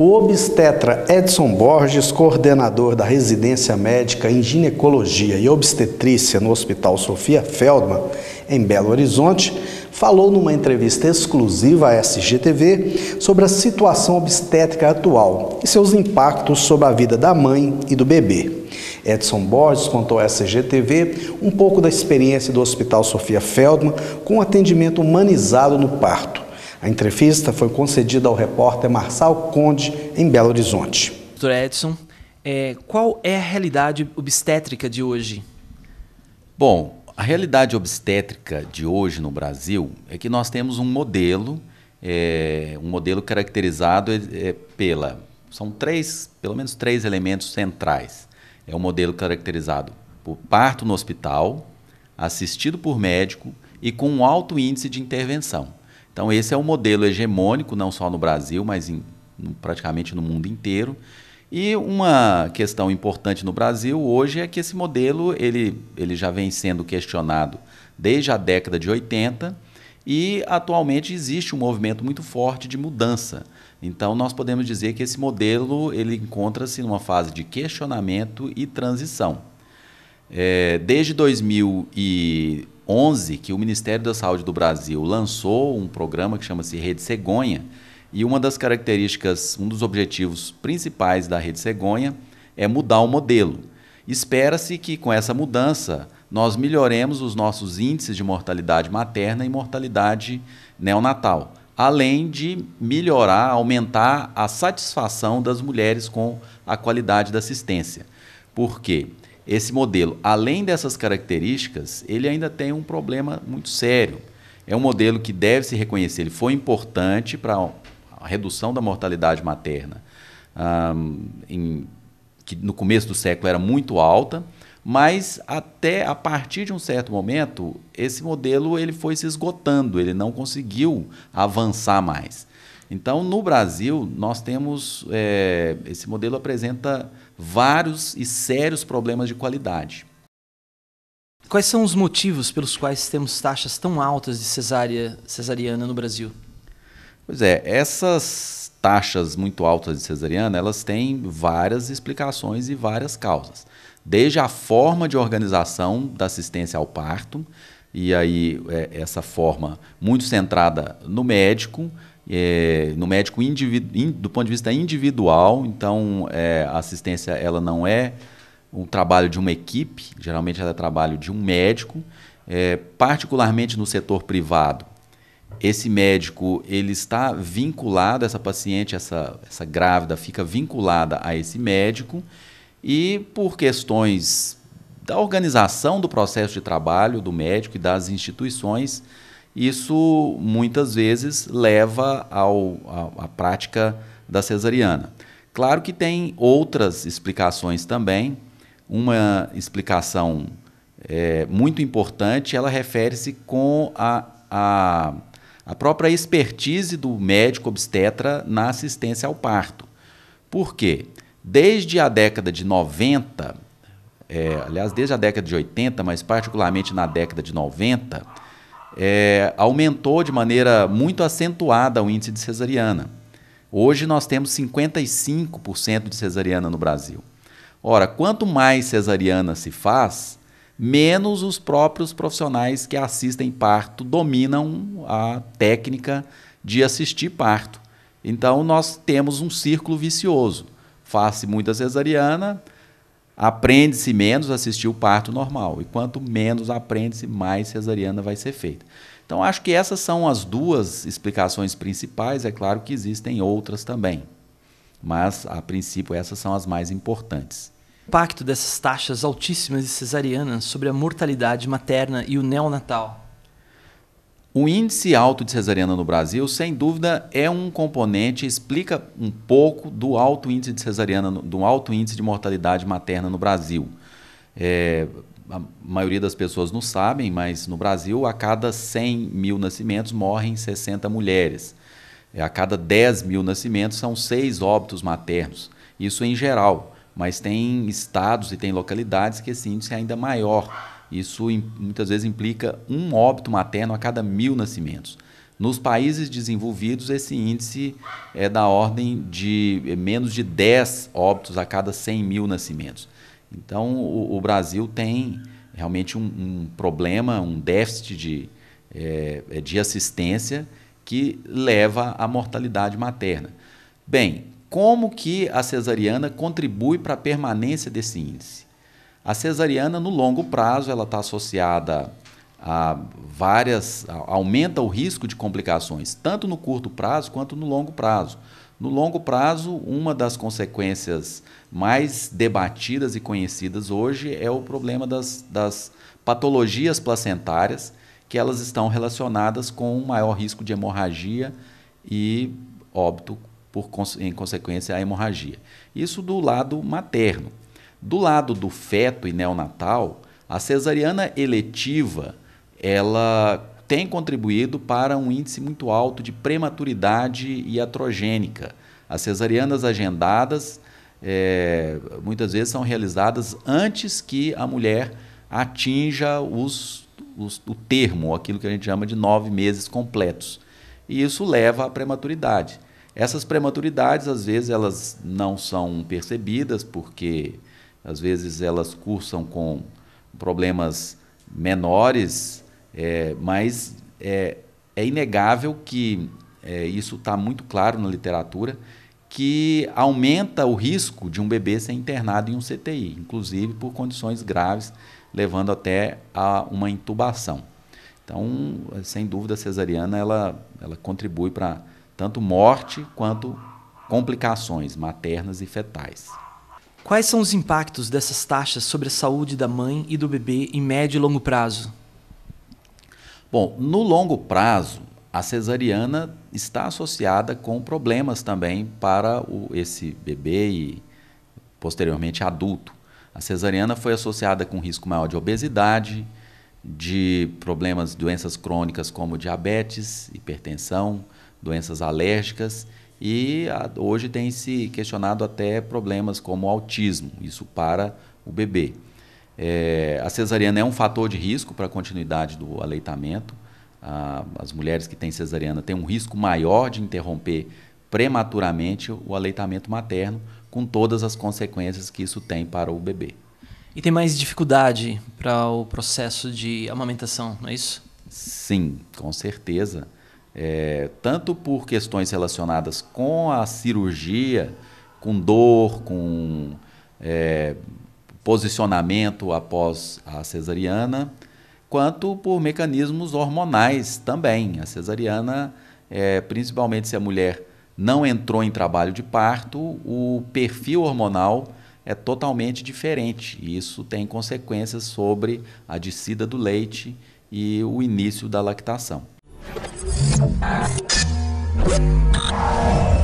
O obstetra Edson Borges, coordenador da residência médica em ginecologia e obstetrícia no Hospital Sofia Feldman, em Belo Horizonte, falou numa entrevista exclusiva à SGTV sobre a situação obstétrica atual e seus impactos sobre a vida da mãe e do bebê. Edson Borges contou à SGTV um pouco da experiência do Hospital Sofia Feldman com atendimento humanizado no parto a entrevista foi concedida ao repórter Marçal Conde, em Belo Horizonte. Doutor Edson, é, qual é a realidade obstétrica de hoje? Bom, a realidade obstétrica de hoje no Brasil é que nós temos um modelo, é, um modelo caracterizado é, é pela. São três, pelo menos três elementos centrais. É um modelo caracterizado por parto no hospital, assistido por médico e com um alto índice de intervenção. Então, esse é o um modelo hegemônico, não só no Brasil, mas em, praticamente no mundo inteiro. E uma questão importante no Brasil hoje é que esse modelo ele, ele já vem sendo questionado desde a década de 80 e atualmente existe um movimento muito forte de mudança. Então nós podemos dizer que esse modelo ele encontra-se numa fase de questionamento e transição. É, desde 2000 e 11 que o Ministério da Saúde do Brasil lançou um programa que chama-se Rede Cegonha, e uma das características, um dos objetivos principais da Rede Cegonha é mudar o modelo. Espera-se que com essa mudança nós melhoremos os nossos índices de mortalidade materna e mortalidade neonatal, além de melhorar, aumentar a satisfação das mulheres com a qualidade da assistência. Por quê? esse modelo, além dessas características, ele ainda tem um problema muito sério. É um modelo que deve se reconhecer, ele foi importante para a redução da mortalidade materna, um, em, que no começo do século era muito alta, mas até a partir de um certo momento, esse modelo ele foi se esgotando, ele não conseguiu avançar mais. Então, no Brasil, nós temos. É, esse modelo apresenta vários e sérios problemas de qualidade. Quais são os motivos pelos quais temos taxas tão altas de cesárea, cesariana no Brasil? Pois é, essas taxas muito altas de cesariana, elas têm várias explicações e várias causas. Desde a forma de organização da assistência ao parto, e aí é, essa forma muito centrada no médico, é, no médico do ponto de vista individual, então é, a assistência ela não é um trabalho de uma equipe, geralmente ela é trabalho de um médico, é, particularmente no setor privado. Esse médico ele está vinculado, essa paciente, essa, essa grávida fica vinculada a esse médico e por questões da organização do processo de trabalho do médico e das instituições, isso muitas vezes leva ao, à, à prática da cesariana. Claro que tem outras explicações também. Uma explicação é, muito importante, ela refere-se com a, a, a própria expertise do médico obstetra na assistência ao parto. Por quê? Desde a década de 90, é, aliás, desde a década de 80, mas particularmente na década de 90, é, aumentou de maneira muito acentuada o índice de cesariana. Hoje nós temos 55% de cesariana no Brasil. Ora, quanto mais cesariana se faz, menos os próprios profissionais que assistem parto dominam a técnica de assistir parto. Então nós temos um círculo vicioso. Faz-se muita cesariana, Aprende-se menos a assistir o parto normal. E quanto menos aprende-se, mais cesariana vai ser feita. Então, acho que essas são as duas explicações principais. É claro que existem outras também. Mas, a princípio, essas são as mais importantes. O impacto dessas taxas altíssimas de cesarianas sobre a mortalidade materna e o neonatal o índice alto de cesariana no Brasil, sem dúvida, é um componente, explica um pouco do alto índice de cesariana, do alto índice de mortalidade materna no Brasil. É, a maioria das pessoas não sabem, mas no Brasil, a cada 100 mil nascimentos morrem 60 mulheres. É, a cada 10 mil nascimentos são seis óbitos maternos. Isso em geral, mas tem estados e tem localidades que esse índice é ainda maior isso muitas vezes implica um óbito materno a cada mil nascimentos. Nos países desenvolvidos, esse índice é da ordem de é, menos de 10 óbitos a cada 100 mil nascimentos. Então, o, o Brasil tem realmente um, um, problema, um déficit de, é, é, de assistência que leva à mortalidade materna. Bem, como que a cesariana contribui para a permanência desse índice? A cesariana, no longo prazo, ela está associada a várias. aumenta o risco de complicações, tanto no curto prazo quanto no longo prazo. No longo prazo, uma das consequências mais debatidas e conhecidas hoje é o problema das, das patologias placentárias, que elas estão relacionadas com um maior risco de hemorragia e óbito por, em consequência à hemorragia. Isso do lado materno. Do lado do feto e neonatal, a cesariana eletiva, ela tem contribuído para um índice muito alto de prematuridade iatrogênica. As cesarianas agendadas é, muitas vezes são realizadas antes que a mulher atinja os, os, o termo, aquilo que a gente chama de nove meses completos. E isso leva à prematuridade. Essas prematuridades, às vezes, elas não são percebidas porque às vezes elas cursam com problemas menores, é, mas é, é, inegável que é, isso está muito claro na literatura, que aumenta o risco de um bebê ser internado em um CTI, inclusive por condições graves, levando até a uma intubação. Então, sem dúvida, a cesariana ela, ela contribui para tanto morte quanto complicações maternas e fetais. Quais são os impactos dessas taxas sobre a saúde da mãe e do bebê em médio e longo prazo? Bom, no longo prazo, a cesariana está associada com problemas também para o, esse bebê e posteriormente adulto. A cesariana foi associada com risco maior de obesidade, de problemas, doenças crônicas como diabetes, hipertensão, doenças alérgicas e a, ah, hoje tem se questionado até problemas como autismo, isso para o bebê. É, a cesariana é um fator de risco para a continuidade do aleitamento. A, as mulheres que têm cesariana têm um risco maior de interromper prematuramente o aleitamento materno, com todas as consequências que isso tem para o bebê. E tem mais dificuldade para o processo de amamentação, não é isso? Sim, com certeza é, tanto por questões relacionadas com a cirurgia, com dor, com é, posicionamento após a cesariana, quanto por mecanismos hormonais também. A cesariana, é, principalmente se a mulher não entrou em trabalho de parto, o perfil hormonal é totalmente diferente. E isso tem consequências sobre a descida do leite e o início da lactação. Thank you.